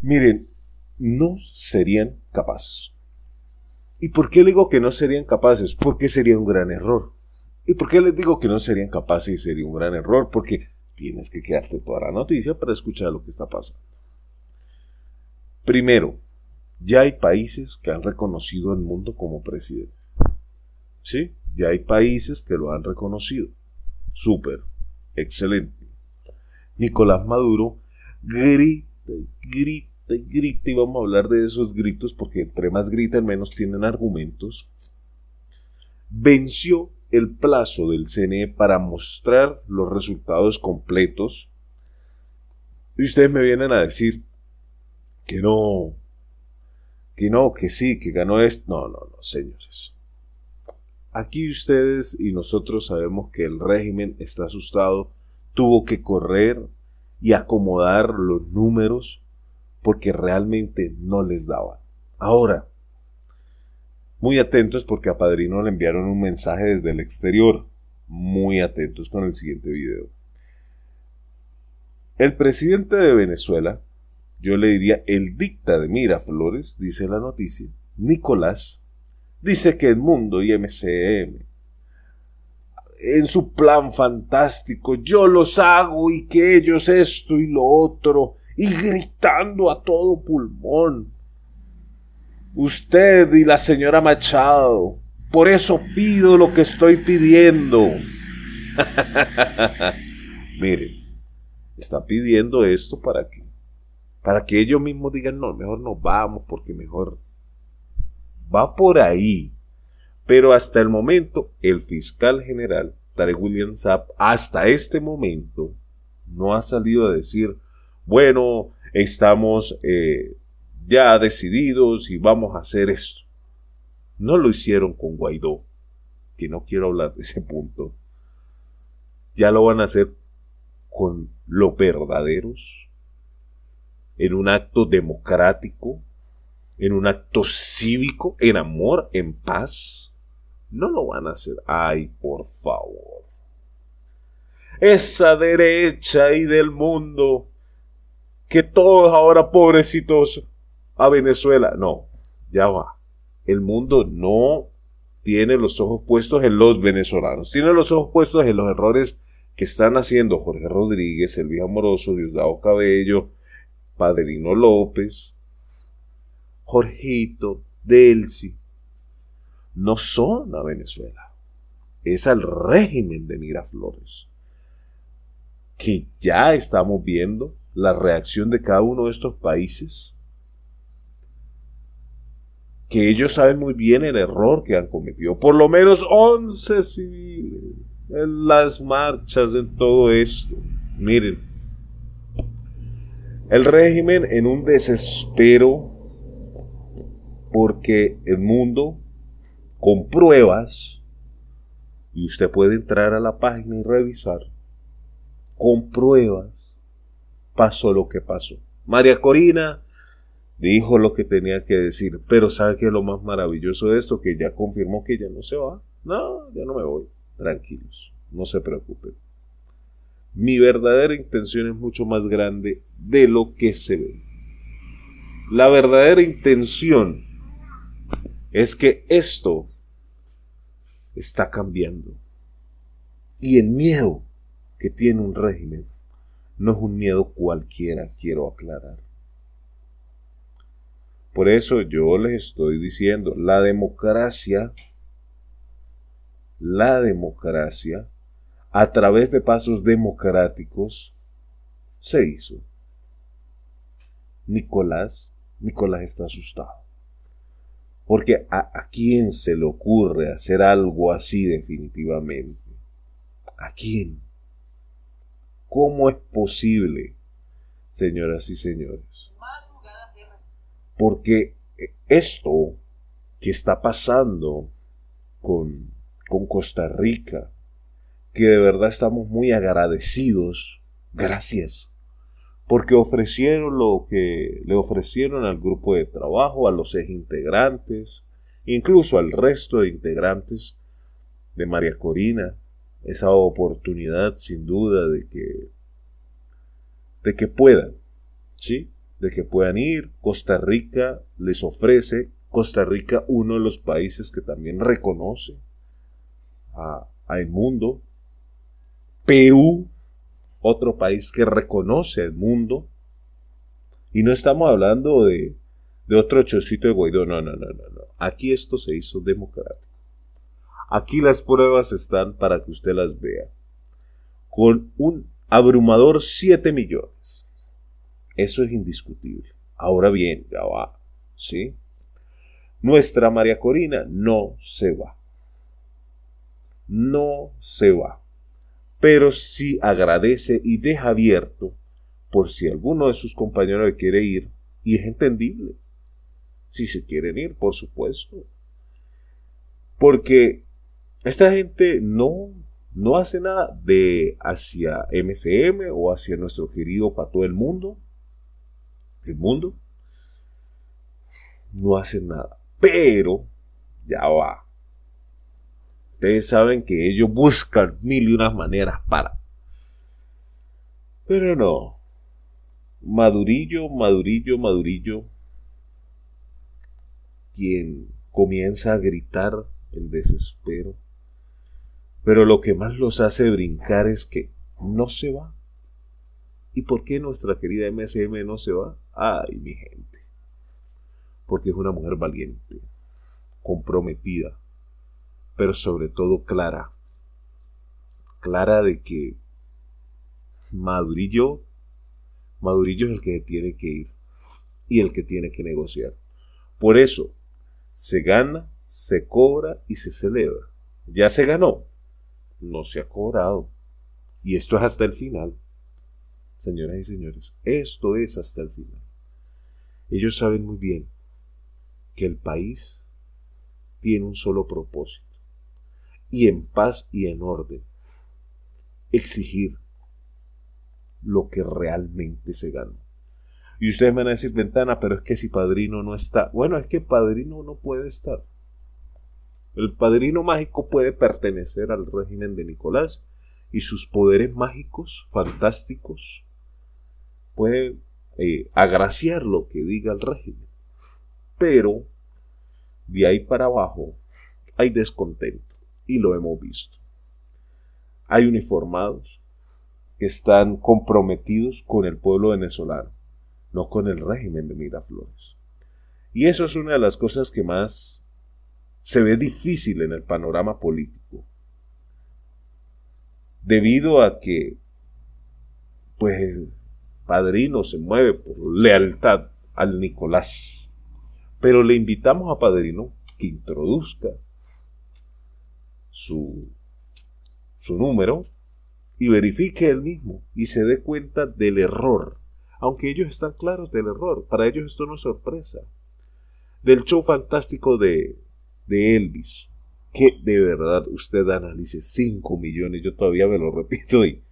Miren, no serían capaces. ¿Y por qué le digo que no serían capaces? Porque sería un gran error. ¿Y por qué les digo que no serían capaces y sería un gran error? Porque tienes que quedarte toda la noticia para escuchar lo que está pasando. Primero, ya hay países que han reconocido al mundo como presidente. ¿Sí? Ya hay países que lo han reconocido. Súper. Excelente. Nicolás Maduro grita y y grita y vamos a hablar de esos gritos porque entre más gritan menos tienen argumentos, venció el plazo del CNE para mostrar los resultados completos. Y ustedes me vienen a decir que no, que no, que sí, que ganó esto. No, no, no, señores. Aquí ustedes y nosotros sabemos que el régimen está asustado, tuvo que correr y acomodar los números porque realmente no les daba. Ahora, muy atentos porque a Padrino le enviaron un mensaje desde el exterior. Muy atentos con el siguiente video. El presidente de Venezuela, yo le diría el dicta de Miraflores, dice la noticia, Nicolás, dice que el mundo y MCM, en su plan fantástico, yo los hago y que ellos esto y lo otro, y gritando a todo pulmón. Usted y la señora Machado, por eso pido lo que estoy pidiendo. Mire, está pidiendo esto para que, para que ellos mismos digan, no, mejor no vamos porque mejor va por ahí. Pero hasta el momento, el fiscal general, Tarek William Zapp. hasta este momento, no ha salido a decir, bueno, estamos eh, ya decididos y vamos a hacer esto. No lo hicieron con Guaidó, que no quiero hablar de ese punto. Ya lo van a hacer con los verdaderos, en un acto democrático, en un acto cívico, en amor, en paz. No lo van a hacer. Ay, por favor. Esa derecha y del mundo que todos ahora pobrecitos a Venezuela. No, ya va. El mundo no tiene los ojos puestos en los venezolanos, tiene los ojos puestos en los errores que están haciendo Jorge Rodríguez, Elvia Amoroso, Diosdado Cabello, Padrino López, Jorgito, Delsi. No son a Venezuela, es al régimen de Miraflores, que ya estamos viendo la reacción de cada uno de estos países, que ellos saben muy bien el error que han cometido. Por lo menos 11 civiles en las marchas, en todo esto. Miren, el régimen en un desespero porque el mundo con pruebas, y usted puede entrar a la página y revisar, con pruebas, pasó lo que pasó. María Corina dijo lo que tenía que decir, pero ¿sabe qué es lo más maravilloso de esto? Que ya confirmó que ya no se va. No, ya no me voy. Tranquilos, no se preocupen. Mi verdadera intención es mucho más grande de lo que se ve. La verdadera intención es que esto está cambiando. Y el miedo que tiene un régimen no es un miedo cualquiera, quiero aclarar. Por eso yo les estoy diciendo, la democracia, la democracia, a través de pasos democráticos, se hizo. Nicolás, Nicolás está asustado. Porque a, a, quién se le ocurre hacer algo así definitivamente? ¿A quién? ¿Cómo es posible, señoras y señores? Porque esto que está pasando con, con Costa Rica, que de verdad estamos muy agradecidos, gracias, porque ofrecieron lo que le ofrecieron al grupo de trabajo, a los ex integrantes, incluso al resto de integrantes de María Corina, esa oportunidad sin duda de que de que puedan, ¿sí? De que puedan ir. Costa Rica les ofrece, Costa Rica uno de los países que también reconoce al mundo. Perú, otro país que reconoce el mundo. Y no estamos hablando de, de otro chocito de Guaidó, no, no, no. no. Aquí esto se hizo democrático. Aquí las pruebas están para que usted las vea. Con un abrumador 7 millones. Eso es indiscutible. Ahora bien, ya va. ¿Sí? Nuestra María Corina no se va. No se va. Pero sí agradece y deja abierto por si alguno de sus compañeros quiere ir. Y es entendible. Si se quieren ir, por supuesto. Porque esta gente no, no hace nada de hacia MCM o hacia nuestro querido para todo el mundo. El mundo. No hace nada. Pero, ya va. Ustedes saben que ellos buscan mil y unas maneras para. Pero no. Madurillo, Madurillo, Madurillo, quien comienza a gritar en desespero pero lo que más los hace brincar es que no se va. ¿Y por qué nuestra querida MSM no se va? Ay, mi gente. Porque es una mujer valiente, comprometida, pero sobre todo clara. Clara de que Madurillo, Madurillo es el que tiene que ir y el que tiene que negociar. Por eso, se gana, se cobra y se celebra. Ya se ganó, no se ha cobrado. Y esto es hasta el final. Señoras y señores, esto es hasta el final. Ellos saben muy bien que el país tiene un solo propósito. Y en paz y en orden. Exigir lo que realmente se ganó. Y ustedes me van a decir, ventana, pero es que si Padrino no está. Bueno, es que Padrino no puede estar. El padrino mágico puede pertenecer al régimen de Nicolás y sus poderes mágicos, fantásticos, pueden eh, agraciar lo que diga el régimen. Pero de ahí para abajo hay descontento y lo hemos visto. Hay uniformados que están comprometidos con el pueblo venezolano, no con el régimen de Miraflores. Y eso es una de las cosas que más se ve difícil en el panorama político, debido a que, pues, Padrino se mueve por lealtad al Nicolás, pero le invitamos a Padrino que introduzca su, su número y verifique él mismo y se dé cuenta del error, aunque ellos están claros del error, para ellos esto no es sorpresa, del show fantástico de de Elvis, que de verdad usted analice 5 millones, yo todavía me lo repito y...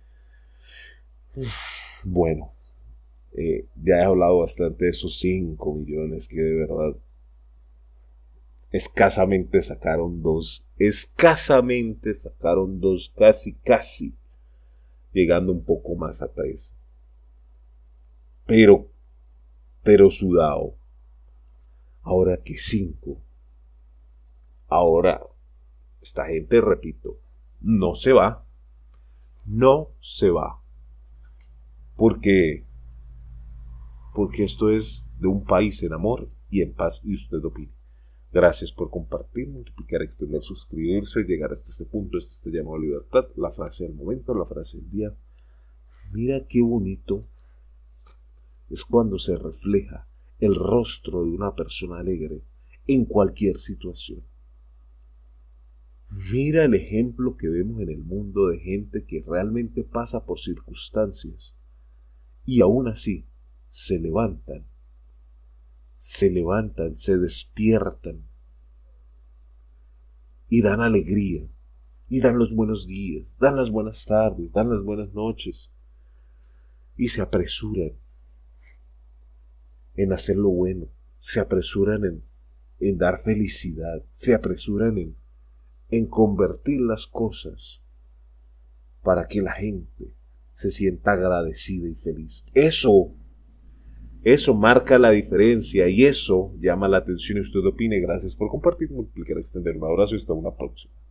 Bueno, eh, ya he hablado bastante de esos 5 millones que de verdad escasamente sacaron dos, escasamente sacaron dos, casi, casi, llegando un poco más a tres. Pero, pero sudado. Ahora que cinco Ahora, esta gente, repito, no se va. No se va. Porque, porque esto es de un país en amor y en paz y usted opine. Gracias por compartir, multiplicar, extender, suscribirse, y llegar hasta este punto. Este este llamado a libertad, la frase del momento, la frase del día. Mira qué bonito es cuando se refleja el rostro de una persona alegre en cualquier situación. Mira el ejemplo que vemos en el mundo de gente que realmente pasa por circunstancias y aún así se levantan, se levantan, se despiertan y dan alegría, y dan los buenos días, dan las buenas tardes, dan las buenas noches y se apresuran en hacer lo bueno, se apresuran en, en dar felicidad, se apresuran en en convertir las cosas para que la gente se sienta agradecida y feliz. Eso, eso marca la diferencia y eso llama la atención y usted opine. Gracias por compartir, multiplicar, extender. Un abrazo y hasta una próxima.